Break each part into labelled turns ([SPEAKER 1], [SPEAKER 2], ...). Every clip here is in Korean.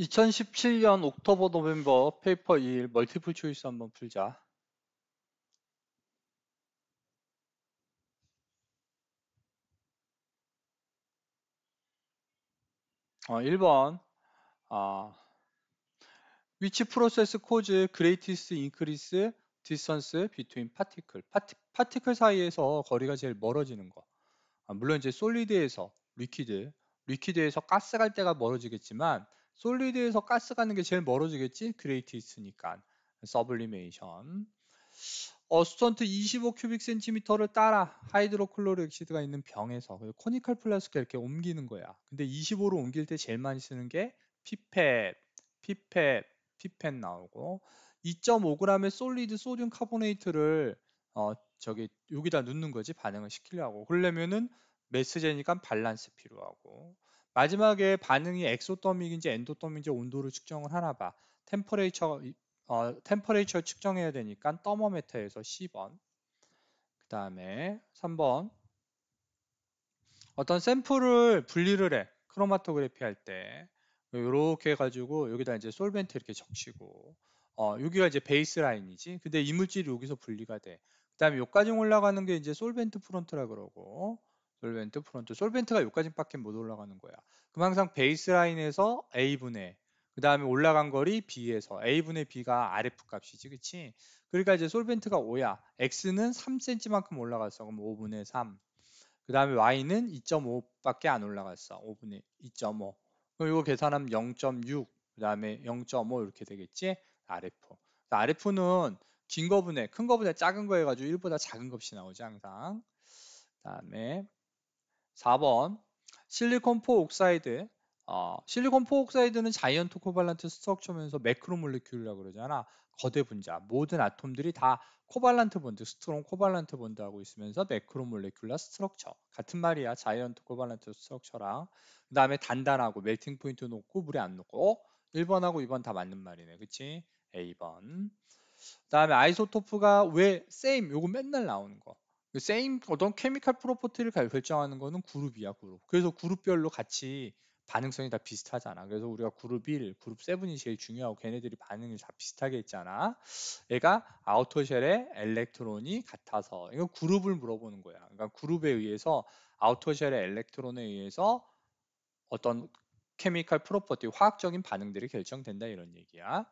[SPEAKER 1] 2017년 옥토버 노벰버 페이퍼 2 멀티플 초이스 한번 풀자. 어, 1번 어, which process cause greatest increase distance between particle 파티, 파티클 사이에서 거리가 제일 멀어지는 거 아, 물론 이제 솔리드에서 리퀴드 리퀴드에서 가스 갈 때가 멀어지겠지만 솔리드에서 가스 가는 게 제일 멀어지겠지? 그레이트 있으니까. 서블리메이션. 어스턴트 25 큐빅 센티미터를 따라 하이드로클로릭시드가 있는 병에서 코니컬 플라스크 이렇게 옮기는 거야. 근데 25로 옮길 때 제일 많이 쓰는 게 피펫, 피펫, 피펫 나오고 2.5g의 솔리드 소듐 카보네이트를 어 저기 여기다 넣는 거지 반응을 시키려고. 그러려면은 메스제니까 발란스 필요하고 마지막에 반응이 엑소더믹인지 엔도더믹인지 온도를 측정을 하나 봐. 템퍼레이처 어, 템퍼레이처 측정해야 되니까 더머메터에서 10원. 그다음에 3번 어떤 샘플을 분리를 해. 크로마토그래피 할 때. 이렇게 해가지고 여기다 이제 솔벤트 이렇게 적시고 어, 여기가 이제 베이스 라인이지. 근데 이물질이 여기서 분리가 돼. 그다음에 여기까지 올라가는 게 이제 솔벤트 프론트라 그러고 솔벤트, 프론트. 솔벤트가 여기까지밖에 못 올라가는 거야. 그럼 항상 베이스라인에서 A분의 그 다음에 올라간 거리 B에서 A분의 B가 RF 값이지 그치? 그러니까 이제 솔벤트가 5야. X는 3cm만큼 올라갔어. 그럼 5분의 3. 그 다음에 Y는 2.5밖에 안 올라갔어. 5분의 2.5. 그럼 이거 계산하면 0.6. 그 다음에 0.5 이렇게 되겠지? RF. RF는 긴 거분의, 큰 거분의 작은 거 해가지고 1보다 작은 값이 나오지, 항상. 그 다음에 4번 실리콘 포옥사이드 어, 실리콘 포옥사이드는 자이언트 코발란트 스트럭처면서 매크로 몰리큘이라고 그러잖아 거대 분자 모든 아톰들이 다 코발란트 본드 스트롱 코발란트 본드 하고 있으면서 매크로 몰리큘라 스트럭처 같은 말이야 자이언트 코발란트 스트럭처랑 그 다음에 단단하고 멜팅 포인트 높고 물에 안 녹고 1번하고 어? 2번 다 맞는 말이네 그치? A번 그 다음에 아이소토프가 왜 세임 요거 맨날 나오는 거 세임 그 어떤 케미칼 프로포티를 결정하는 거는 그룹이야 그룹 그래서 그룹별로 같이 반응성이 다 비슷하잖아 그래서 우리가 그룹 1, 그룹 7이 제일 중요하고 걔네들이 반응이 다 비슷하게 했잖아 얘가 아우터쉘의 엘렉트론이 같아서 이거 그룹을 물어보는 거야 그러니까 그룹에 의해서 아우터쉘의 엘렉트론에 의해서 어떤 케미칼 프로퍼티 화학적인 반응들이 결정된다 이런 얘기야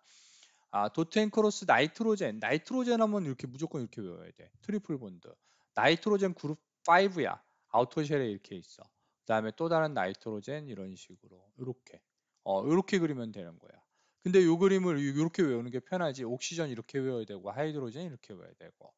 [SPEAKER 1] 아, 도트앤크로스 나이트로젠 나이트로젠 하면 이렇게 무조건 이렇게 외워야 돼 트리플 본드 나이트로젠 그룹 5야. 아우터쉘에 이렇게 있어. 그 다음에 또 다른 나이트로젠 이런 식으로 이렇게 어 이렇게 그리면 되는 거야. 근데 요 그림을 이렇게 외우는 게 편하지. 옥시전 이렇게 외워야 되고 하이드로젠 이렇게 외워야 되고.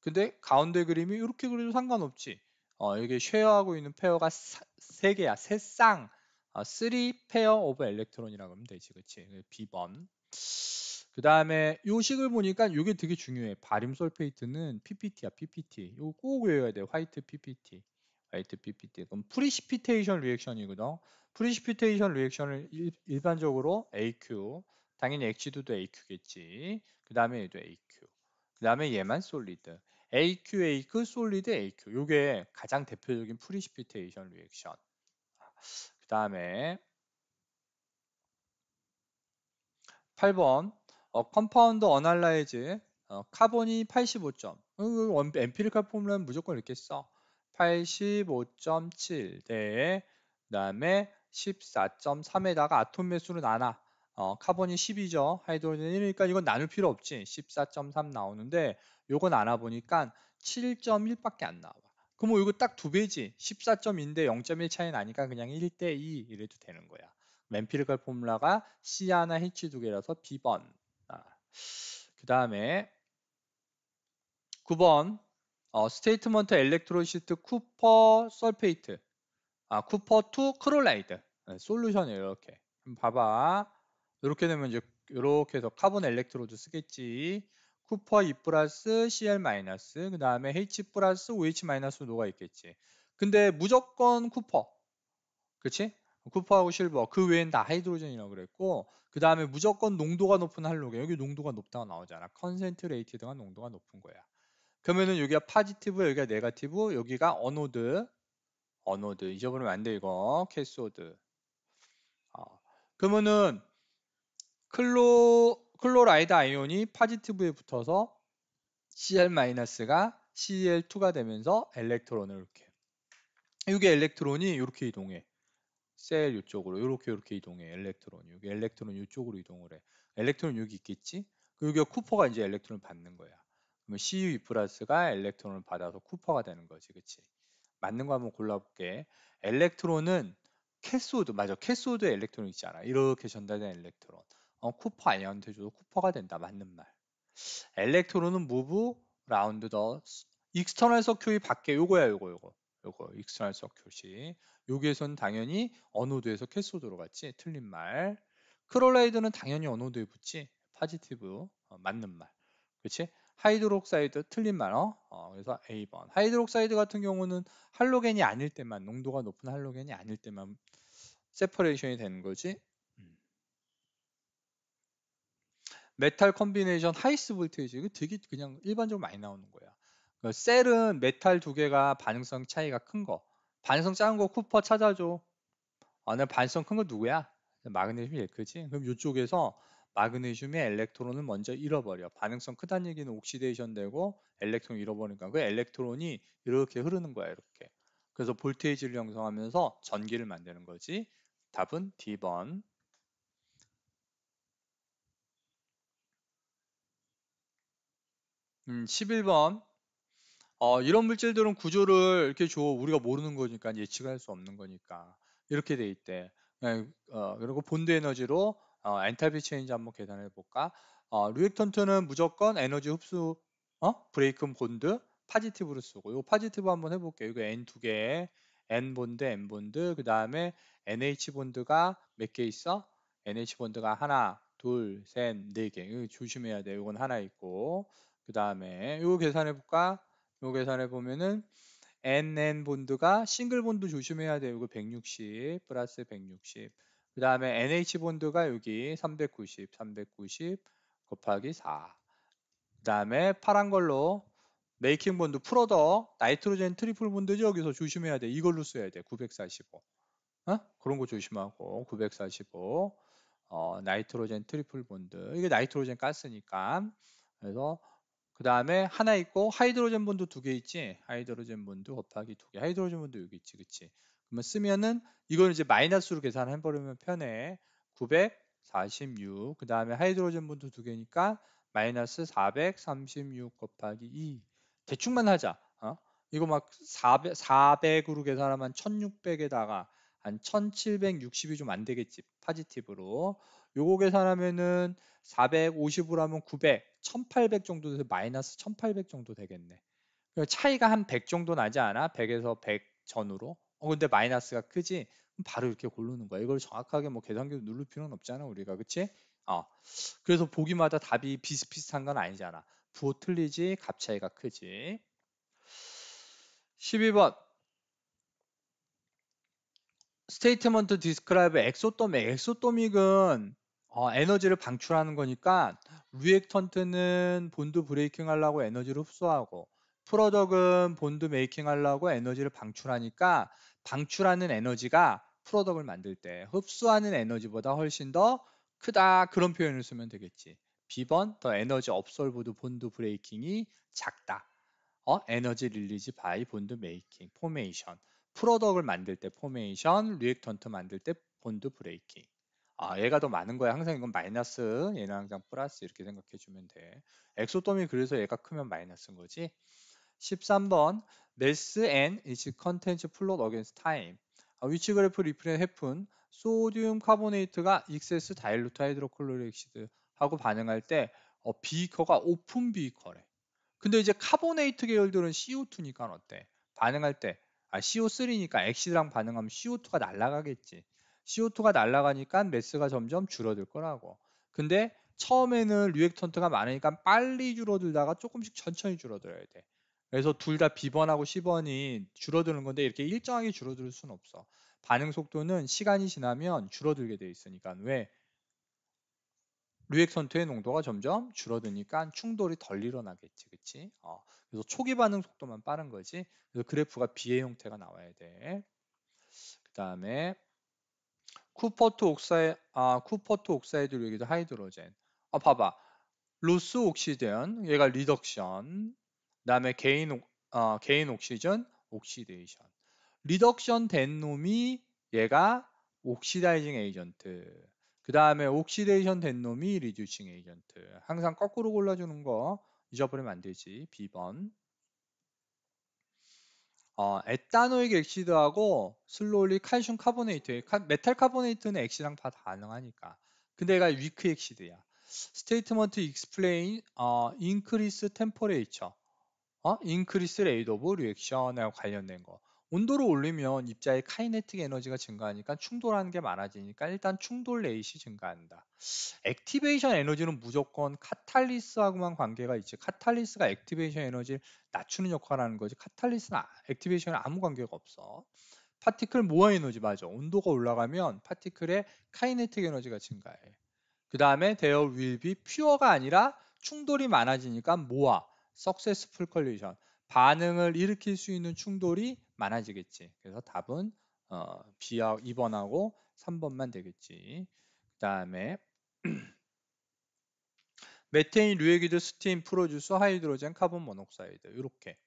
[SPEAKER 1] 근데 가운데 그림이 이렇게 그려도 상관없지. 어, 여기 쉐어하고 있는 페어가 사, 세 개야. 세 쌍. 어, 3 페어 오브 엘렉트론이라고 하면 되지. 그치? 비번 그그 다음에 요식을 보니까 이게 되게 중요해. 바림 솔페이트는 PPT야, PPT. 이거 꼭 외워야 돼. 화이트 PPT. 화이트 PPT. 그럼 프리시피테이션 리액션이거든. 프리시피테이션 리액션을 일, 반적으로 AQ. 당연히 H2도 AQ겠지. 그 다음에 얘도 AQ. 그 다음에 얘만 솔리드. AQ, AQ, 솔리드, AQ. 요게 가장 대표적인 프리시피테이션 리액션. 그 다음에 8번 어, 컴파운드 어날라이즈 어, 카본이 85점. 음, 엠피리칼 포뮬러는 무조건 이렇게 써. 85.7 대 그다음에 14.3에다가 아톰 매수로 나눠. 어, 카본이 10이죠. 하이드로젠 1이니까 이건 나눌 필요 없지. 14.3 나오는데 요거 나눠보니까 7.1밖에 안 나와. 그럼 뭐 이거 딱 두 배지. 14.2인데 0.1 차이 나니까 그냥 1대2 이래도 되는 거야. 멘피르칼 포뮬라가 C 하나 H 두 개라서 B번. 아, 그 다음에 9번 어, 스테이트먼트 엘렉트로시트 쿠퍼 설페이트 아 쿠퍼 투 크롤라이드 네, 솔루션이 이렇게 봐봐 이렇게 되면 이제 이렇게 해서 카본 엘렉트로드 쓰겠지 쿠퍼 2 e 플러스 Cl 마이너스 그 다음에 H 플러스 OH 마이너스 녹아 있겠지 근데 무조건 쿠퍼 그치 쿠퍼하고 실버 그 외엔 다 하이드로젠이라고 그랬고 그 다음에 무조건 농도가 높은 할로겐 여기 농도가 높다고 나오잖아 컨센트레이티드가 농도가 높은 거야 그러면은 여기가 파지티브 여기가 네가티브 여기가 어노드 어노드 잊어버리면 안 돼 이거 캐소드 어. 아, 그러면은 클로 클로라이드 아이온이 파지티브에 붙어서 Cl-가 Cl2가 되면서 엘렉트론을 이렇게 이게 엘렉트론이 이렇게 이동해 셀 이쪽으로 이렇게 이렇게 이동해 엘렉트론 여기 엘렉트론 이쪽으로 이동을 해 엘렉트론 여기 있겠지 그리 여기가 쿠퍼가 이제 엘렉트론을 받는 거야 그러면 CU 플러스가 엘렉트론을 받아서 쿠퍼가 되는 거지 그치 맞는 거 한번 골라볼게 엘렉트론은 캐소드 맞아 캐소드 엘렉트론 있잖아 이렇게 전달된 엘렉트론 어, 쿠퍼 아이언한테 줘도 쿠퍼가 된다 맞는 말 엘렉트론은 무브 라운드 더익스 d t 서 e e 밖에 요거야 요거 요거 요거 익스트랄적 시 여기에서는 당연히 언어도에서 캐소 들로갔지 틀린 말 크롤라이드는 당연히 언어도에 붙지 파지티브 어, 맞는 말그렇 하이드록사이드 틀린 말 어? 어? 그래서 A번 하이드록사이드 같은 경우는 할로겐이 아닐 때만 농도가 높은 할로겐이 아닐 때만 세퍼레이션이 되는 거지 음. 메탈 컨비네이션 하이스 볼테이지 이거 되게 그냥 일반적으로 많이 나오는 거야 어, 셀은 메탈 두 개가 반응성 차이가 큰 거. 반응성 작은 거 쿠퍼 찾아줘. 아, 내 반응성 큰 거 누구야? 마그네슘이 그지? 그럼 이쪽에서 마그네슘의 엘렉트론을 먼저 잃어버려. 반응성 크다는 얘기는 옥시데이션 되고 엘렉트론 잃어버리니까 그 엘렉트론이 이렇게 흐르는 거야, 이렇게. 그래서 볼테이지를 형성하면서 전기를 만드는 거지. 답은 D번. 음, 11번 어, 이런 물질들은 구조를 이렇게 줘 우리가 모르는 거니까 예측할 수 없는 거니까 이렇게 돼 있대. 네, 어, 그리고 본드 에너지로 어, 엔탈피 체인지 한번 계산해 볼까? 어, 리액턴트는 무조건 에너지 흡수, 어? 브레이크 본드, 파지티브로 쓰고 이거 파지티브 한번 해볼게요. 이거 N 두개 N 본드, N 본드, 그 다음에 NH 본드가 몇 개 있어? NH 본드가 하나, 둘, 셋, 네 개. 조심해야 돼. 이건 하나 있고 그 다음에 이거 계산해 볼까? 요 계산해 보면은 NN 본드가 싱글 본드 조심해야 돼요. 이거 160 플러스 160. 그 다음에 NH 본드가 여기 390, 390 곱하기 4. 그 다음에 파란 걸로 메이킹 본드 풀어더 나이트로젠 트리플 본드죠. 여기서 조심해야 돼. 이걸로 써야 돼. 945. 어? 그런 거 조심하고 945. 어, 나이트로젠 트리플 본드. 이게 나이트로젠 가스니까. 그래서 그 다음에 하나 있고 하이드로젠 본드 두개 있지 하이드로젠 본드 곱하기 두개 하이드로젠 본드 여기 있지 그치 그러면 쓰면은 이거 이제 마이너스로 계산해 버리면 편해 946 그 다음에 하이드로젠 본드 두 개니까 마이너스 436 곱하기 2 대충만 하자 어? 이거 막 400, 400으로 계산하면 1600에다가 한 1760이 좀 안 되겠지 파지티브로 요거 계산하면은 450으로 하면 900, 1800 정도 돼서 마이너스 1800 정도 되겠네. 그러니까 차이가 한 100 정도 나지 않아? 100에서 100 전후로? 어, 근데 마이너스가 크지? 바로 이렇게 고르는 거야. 이걸 정확하게 뭐 계산기로 누를 필요는 없잖아, 우리가. 그치? 어. 그래서 보기마다 답이 비슷비슷한 건 아니잖아. 부호 틀리지, 값 차이가 크지. 12번. 스테이트먼트 디스크라이브 엑소토믹. 엑소토믹은 어, 에너지를 방출하는 거니까 리액턴트는 본드 브레이킹 하려고 에너지를 흡수하고 프로덕은 본드 메이킹 하려고 에너지를 방출하니까 방출하는 에너지가 프로덕을 만들 때 흡수하는 에너지보다 훨씬 더 크다 그런 표현을 쓰면 되겠지. B번 더 에너지 업솔브드 본드 브레이킹이 작다. 어? 에너지 릴리즈 바이 본드 메이킹 포메이션 프로덕을 만들 때 포메이션 리액턴트 만들 때 본드 브레이킹 아 얘가 더 많은 거야 항상 이건 마이너스 얘는 항상 플러스 이렇게 생각해 주면 돼 엑소톰이 그래서 얘가 크면 마이너스인 거지 13번 mass and its content plot against time 아, 위치 그래프 리프레 해픈 소디움 카보네이트가 익세스 다일루트 하이드로클로릭시드 하고 반응할 때 어, 비커가 오픈 비커래 근데 이제 카보네이트 계열들은 CO2니까 어때 반응할 때 아, CO3니까 엑시드랑 반응하면 CO2가 날아가겠지 CO2가 날아가니까 매스가 점점 줄어들 거라고. 근데 처음에는 리액턴트가 많으니까 빨리 줄어들다가 조금씩 천천히 줄어들어야 돼. 그래서 둘다 B번하고 C번이 줄어드는 건데 이렇게 일정하게 줄어들 수는 없어. 반응 속도는 시간이 지나면 줄어들게 돼 있으니까 왜? 리액턴트의 농도가 점점 줄어드니까 충돌이 덜 일어나겠지, 그치? 어, 그래서 초기 반응 속도만 빠른 거지. 그래서 그래프가 B의 형태가 나와야 돼. 그 다음에 쿠퍼트 옥사이 아 쿠퍼트 옥사이드 로얘기도 하이드로젠. 아 봐봐. 루스 옥시덴 얘가 리덕션. 그다음에 개인 옥, 아, 개인 옥시전 옥시데이션. 리덕션 된 놈이 얘가 옥시다이징 에이전트. 그 다음에 옥시데이션 된 놈이 리듀싱 에이전트. 항상 거꾸로 골라주는 거 잊어버리면 안 되지. 비번 어, 에탄오익 엑시드하고 슬로울리 칼슘 카보네이트, 카, 메탈 카보네이트는 액시랑다 가능하니까. 근데 얘가 위크 엑시드야. 스테이트먼트 익스플레인 어, 인크리스 템퍼레이처 어? 인크리스 레이드 오브 리액션하고 관련된 거 온도를 올리면 입자의 카이네틱 에너지가 증가하니까 충돌하는 게 많아지니까 일단 충돌 레이시 증가한다. 액티베이션 에너지는 무조건 카탈리스하고만 관계가 있지. 카탈리스가 액티베이션 에너지를 낮추는 역할을 하는 거지. 카탈리스나 아, 액티베이션은 아무 관계가 없어. 파티클 모아 에너지 맞아. 온도가 올라가면 파티클의 카이네틱 에너지가 증가해. 그 다음에 대어 윌비 퓨어가 아니라 충돌이 많아지니까 모아, 석세스풀 컬리션, 반응을 일으킬 수 있는 충돌이 많아지겠지. 그래서 답은 어, b 2번하고 3번만 되겠지. 그 다음에 메테인, 류에기드, 스팀, 프로듀스, 하이드로젠, 카본 모녹사이드 이렇게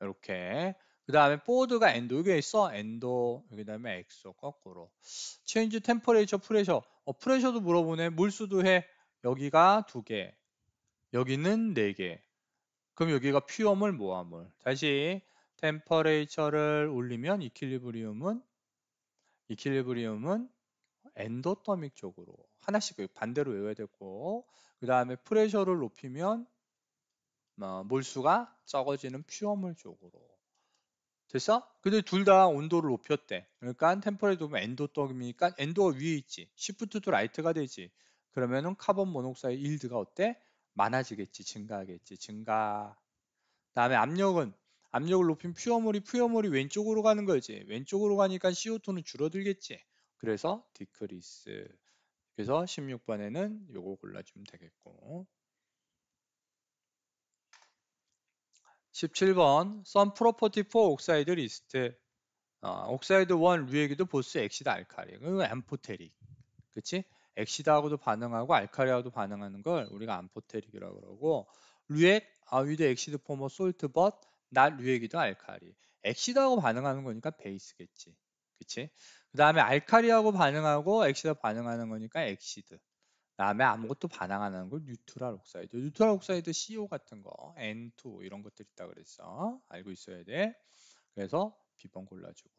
[SPEAKER 1] 이렇게 그 다음에 보드가 엔도 여기 있어 엔도 여기 다음에 엑소 거꾸로 체인지 템퍼레이처 프레셔 어 프레셔도 물어보네 물수도 해 여기가 두개 여기는 네개 그럼 여기가 퓨어물 모아물 다시 템퍼레이처를 올리면 이퀄리브리움은 이퀄리브리움은 엔도터믹 쪽으로 하나씩 그 반대로 외워야 되고 그 다음에 프레셔를 높이면 어, 몰수가 적어지는 퓨어물 쪽으로 됐어? 근데 둘 다 온도를 높였대. 그러니까 템퍼레이도 보면 엔도 믹이니까 엔도가 위에 있지. 시프트 투 라이트가 되지. 그러면은 카본 모녹사이드 일드가 어때? 많아지겠지. 증가하겠지. 증가. 그 다음에 압력은 압력을 높인 퓨어몰이 퓨어몰이 왼쪽으로 가는 거지. 왼쪽으로 가니까 CO2는 줄어들겠지. 그래서 decrease. 그래서 16번에는 요거 골라주면 되겠고. 17번 선 프로퍼티 포 옥사이드 리스트 어, 옥사이드 원루에도 보스 엑시드 알칼리 그 엠포테릭 그치? 엑시드하고도 반응하고 알칼리하고도 반응하는 걸 우리가 암포테릭이라고 그러고 루액 아위드 엑시드 포머 솔트 벗 날류액이도 알칼리. 엑시드하고 반응하는 거니까 베이스겠지. 그치? 그 다음에 알칼리하고 반응하고 엑시드 반응하는 거니까 엑시드. 다음에 아무것도 반항하는 걸 뉴트랄 옥사이드. 뉴트랄 옥사이드 CO 같은 거, N2 이런 것들 있다 그랬어. 알고 있어야 돼. 그래서 비번 골라주고.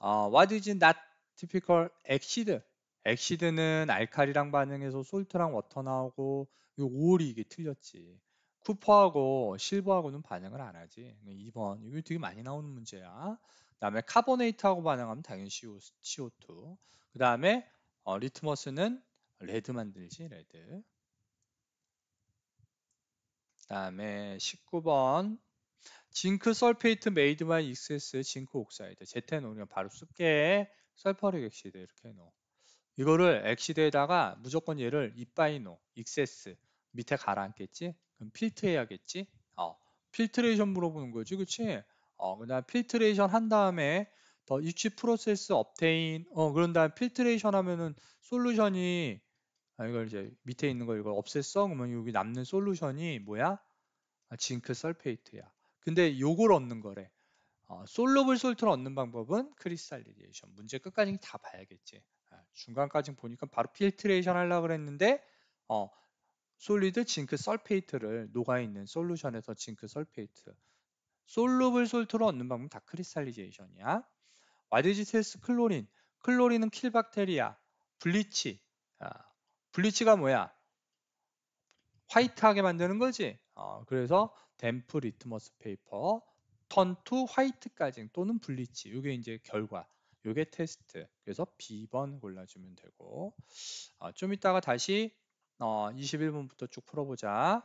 [SPEAKER 1] 어, what is not typical acid? 액시드는 알칼리랑 반응해서 솔트랑 워터 나오고 이 5월이 이게 틀렸지. 쿠퍼하고 실버하고는 반응을 안 하지. 2번. 그러니까 이거 되게 많이 나오는 문제야. 그다음에 카보네이트하고 반응하면 당연히 CO2. 그다음에 어, 리트머스는 레드 만들지, 레드. 그다음에 19번 징크 설페이트 메이드 바이 익세스 징크 옥사이드 제텐 우리가 바로 쓸게 설퍼릭 엑시드 이렇게 해놓 이거를 엑시드에다가 무조건 얘를 이바이노 익세스 밑에 가라앉겠지? 그럼 필트해야겠지? 어, 필트레이션 물어보는 거지, 그치? 어, 그 다음 필트레이션 한 다음에 더 유치 프로세스 업테인, 어, 그런 다음 필트레이션 하면은 솔루션이, 아, 이걸 이제 밑에 있는 거 이걸 없앴어? 그러면 여기 남는 솔루션이 뭐야? 아, 징크 설페이트야. 근데 요걸 얻는 거래. 어, 솔로블 솔트를 얻는 방법은 크리스탈리제이션. 문제 끝까지 다 봐야겠지. 아, 중간까지 보니까 바로 필트레이션 하려고 그랬는데, 어, 솔리드 징크 설페이트를 녹아있는 솔루션에서 징크 설페이트 솔루블 솔트로 얻는 방법은 다 크리스탈리제이션이야 와디지테스 클로린 클로린은 킬박테리아 블리치 아, 블리치가 뭐야 화이트하게 만드는 거지 어, 그래서 댐프 리트머스 페이퍼 턴투 화이트까지 또는 블리치 이게 이제 결과 이게 테스트 그래서 B번 골라주면 되고 어, 좀 이따가 다시 어, 2 1분부터쭉 풀어보자.